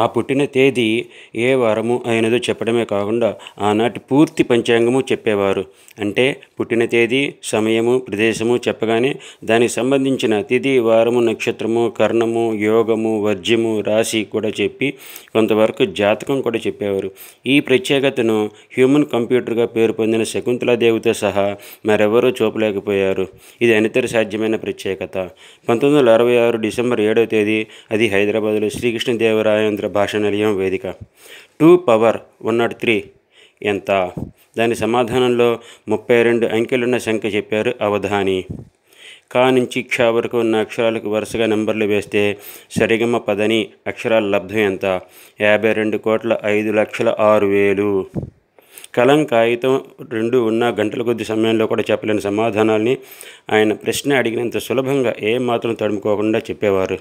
ఆ పుట్టిన తేదీ ఏ వారము అయినదో చెప్పడమే కాకుండా ఆనాటి పూర్తి పంచాంగము చెప్పేవారు అంటే పుట్టిన తేదీ సమయము ప్రదేశము చెప్పగానే దానికి సంబంధించిన తిథి వారము నక్షత్రము కర్ణము యోగము వర్జ్యము రాశి కూడా చెప్పి కొంతవరకు జాతకం కూడా చెప్పేవారు ఈ ప్రత్యేకతను హ్యూమన్ కంప్యూటర్గా పేరు పొందిన శకుంతలాదేవితో సహా మరెవరూ చూపలేకపోయారు ఇది అనితర సాధ్యమైన ప్రత్యేకత పంతొమ్మిది వందల అరవై ఆరు డిసెంబర్ ఏడవ తేదీ అది హైదరాబాద్లో శ్రీకృష్ణదేవరాయంద్ర భాష నిలయం వేదిక two power one naught three ఎంత దాని సమాధానంలో ముప్పై రెండు అంకెలున్న సంఖ్య చెప్పారు అవధాని కా నుంచి క్ష వరకు ఉన్న అక్షరాలకు వరుసగా నెంబర్లు వేస్తే సరిగమ పదని అక్షరాల లబ్ధం ఎంత యాభై రెండు కోట్ల ఐదు లక్షల ఆరు వేలు కలం కాగితం రెండు ఉన్న గంటల కొద్ది సమయంలో కూడా చెప్పలేని సమాధానాల్ని ఆయన ప్రశ్న అడిగినంత సులభంగా ఏమాత్రం తడుముకోకుండా చెప్పేవారు